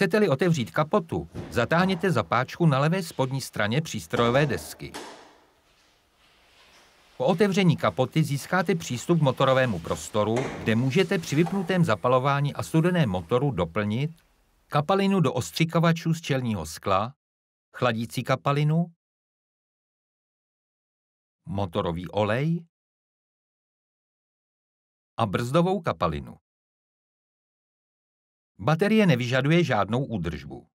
Chcete-li otevřít kapotu, zatáhněte zapáčku na levé spodní straně přístrojové desky. Po otevření kapoty získáte přístup k motorovému prostoru, kde můžete při vypnutém zapalování a studeném motoru doplnit kapalinu do ostřikavačů z čelního skla, chladící kapalinu, motorový olej a brzdovou kapalinu. Baterie nevyžaduje žádnou údržbu.